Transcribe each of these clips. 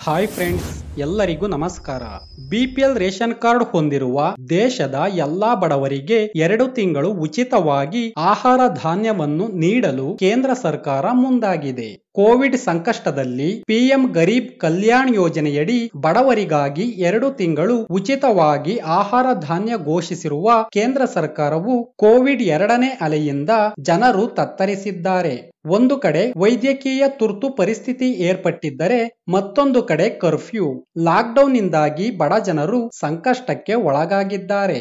Hi friends, ಎಲ್ಲರಿಗೂ ನಮಸ್ಕಾರ BPL ration card ಹೊಂದಿರುವ ದೇಶದ ಎಲ್ಲಾ ಬಡವರಿಗೆ ಎರಡು ತಿಂಗಳು ಉಚಿತವಾಗಿ ಆಹಾರ ಧಾನ್ಯವನ್ನು ನೀಡಲು ಕೇಂದ್ರ ಸರ್ಕಾರ ಮುಂದಾಗಿದೆ ಕೋವಿಡ್ ಸಂಕಷ್ಟದಲ್ಲಿ ಪಿಎಂ ಗರೀಬ್ ಕಲ್ಯಾಣ್ ಯೋಜನೆಯಡಿ ಬಡವರಿಗಾಗಿ ಎರಡು ತಿಂಗಳು ಉಚಿತವಾಗಿ ಆಹಾರ ಧಾನ್ಯ ಘೋಷಿಸಿರುವ ಕೇಂದ್ರ ಸರ್ಕಾರವು ಕೋವಿಡ್ ಎರಡನೇ ಅಲೆಯಿಂದ ಜನರು ತತ್ತರಿಸಿದ್ದಾರೆ ಒಂದು ಕಡೆ ವೈದ್ಯಕೀಯ ತುರ್ತು ಪರಿಸ್ಥಿತಿ ಏರ್ಪಟ್ಟಿದ್ದರೆ ಮತ್ತೊಂದು ಕಡೆ ಕರ್ಫ್ಯೂ ಲಾಕ್ಡೌನ್ನಿಂದಾಗಿ ಬಡ ಜನರು ಸಂಕಷ್ಟಕ್ಕೆ ಒಳಗಾಗಿದ್ದಾರೆ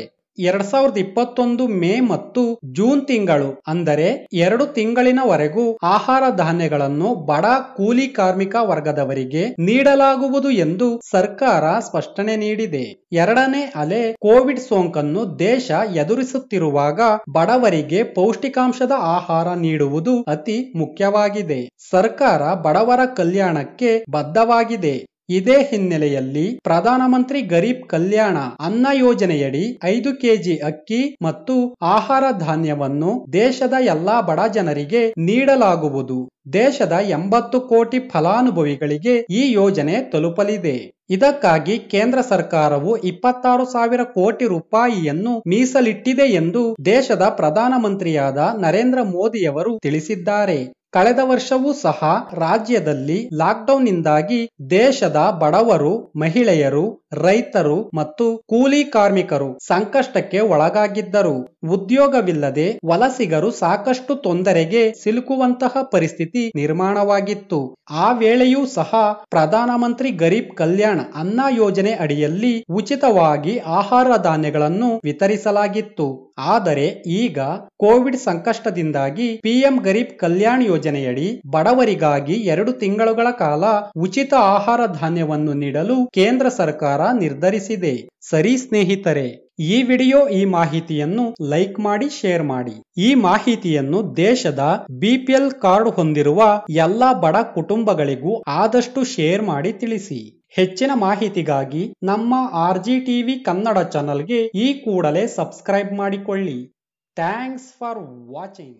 ಎರಡ್ ಸಾವಿರದ ಇಪ್ಪತ್ತೊಂದು ಮೇ ಮತ್ತು ಜೂನ್ ತಿಂಗಳು ಅಂದರೆ ಎರಡು ತಿಂಗಳಿನವರೆಗೂ ಆಹಾರ ಧಾನ್ಯಗಳನ್ನು ಬಡ ಕೂಲಿ ಕಾರ್ಮಿಕ ವರ್ಗದವರಿಗೆ ನೀಡಲಾಗುವುದು ಎಂದು ಸರ್ಕಾರ ಸ್ಪಷ್ಟನೆ ನೀಡಿದೆ ಎರಡನೇ ಅಲೆ ಕೋವಿಡ್ ಸೋಂಕನ್ನು ದೇಶ ಎದುರಿಸುತ್ತಿರುವಾಗ ಬಡವರಿಗೆ ಪೌಷ್ಟಿಕಾಂಶದ ಆಹಾರ ನೀಡುವುದು ಅತಿ ಮುಖ್ಯವಾಗಿದೆ ಸರ್ಕಾರ ಬಡವರ ಕಲ್ಯಾಣಕ್ಕೆ ಬದ್ಧವಾಗಿದೆ ಇದೇ ಹಿನ್ನೆಲೆಯಲ್ಲಿ ಪ್ರಧಾನಮಂತ್ರಿ ಗರೀಬ್ ಕಲ್ಯಾಣ ಅನ್ನ ಯೋಜನೆಯಡಿ ಐದು ಕೆಜಿ ಅಕ್ಕಿ ಮತ್ತು ಆಹಾರ ಧಾನ್ಯವನ್ನು ದೇಶದ ಎಲ್ಲಾ ಬಡ ಜನರಿಗೆ ನೀಡಲಾಗುವುದು ದೇಶದ ಎಂಬತ್ತು ಕೋಟಿ ಫಲಾನುಭವಿಗಳಿಗೆ ಈ ಯೋಜನೆ ತಲುಪಲಿದೆ ಇದಕ್ಕಾಗಿ ಕೇಂದ್ರ ಸರ್ಕಾರವು ಇಪ್ಪತ್ತಾರು ಸಾವಿರ ಕೋಟಿ ರೂಪಾಯಿಯನ್ನು ಮೀಸಲಿಟ್ಟಿದೆ ಎಂದು ದೇಶದ ಪ್ರಧಾನಮಂತ್ರಿಯಾದ ನರೇಂದ್ರ ಮೋದಿಯವರು ತಿಳಿಸಿದ್ದಾರೆ ಕಳೆದ ವರ್ಷವೂ ಸಹ ರಾಜ್ಯದಲ್ಲಿ ಲಾಕ್ಡೌನ್ನಿಂದಾಗಿ ದೇಶದ ಬಡವರು ಮಹಿಳೆಯರು ರೈತರು ಮತ್ತು ಕೂಲಿ ಕಾರ್ಮಿಕರು ಸಂಕಷ್ಟಕ್ಕೆ ಒಳಗಾಗಿದ್ದರು ಉದ್ಯೋಗವಿಲ್ಲದೆ ವಲಸಿಗರು ಸಾಕಷ್ಟು ತೊಂದರೆಗೆ ಸಿಲುಕುವಂತಹ ಪರಿಸ್ಥಿತಿ ನಿರ್ಮಾಣವಾಗಿತ್ತು ಆ ವೇಳೆಯೂ ಸಹ ಪ್ರಧಾನಮಂತ್ರಿ ಗರೀಬ್ ಕಲ್ಯಾಣ ಅನ್ನ ಯೋಜನೆ ಅಡಿಯಲ್ಲಿ ಉಚಿತವಾಗಿ ಆಹಾರ ಧಾನ್ಯಗಳನ್ನು ವಿತರಿಸಲಾಗಿತ್ತು ಆದರೆ ಈಗ ಕೋವಿಡ್ ಸಂಕಷ್ಟದಿಂದಾಗಿ ಪಿಎಂ ಗರೀಬ್ ಕಲ್ಯಾಣ್ ಯೋಜನೆಯಡಿ ಬಡವರಿಗಾಗಿ ಎರಡು ತಿಂಗಳುಗಳ ಕಾಲ ಉಚಿತ ಆಹಾರ ಧಾನ್ಯವನ್ನು ನೀಡಲು ಕೇಂದ್ರ ಸರ್ಕಾರ ನಿರ್ಧರಿಸಿದೆ ಸರಿ ಸ್ನೇಹಿತರೆ ಈ ವಿಡಿಯೋ ಈ ಮಾಹಿತಿಯನ್ನು ಲೈಕ್ ಮಾಡಿ ಶೇರ್ ಮಾಡಿ ಈ ಮಾಹಿತಿಯನ್ನು ದೇಶದ ಬಿಪಿಎಲ್ ಕಾರ್ಡ್ ಹೊಂದಿರುವ ಎಲ್ಲಾ ಬಡ ಕುಟುಂಬಗಳಿಗೂ ಆದಷ್ಟು ಶೇರ್ ಮಾಡಿ ತಿಳಿಸಿ ಹೆಚ್ಚಿನ ಮಾಹಿತಿಗಾಗಿ ನಮ್ಮ ಆರ್ ಜಿ ಟಿವಿ ಕನ್ನಡ ಚಾನಲ್ಗೆ ಈ ಕೂಡಲೇ ಸಬ್ಸ್ಕ್ರೈಬ್ ಮಾಡಿಕೊಳ್ಳಿ ಥ್ಯಾಂಕ್ಸ್ ಫಾರ್ ವಾಚಿಂಗ್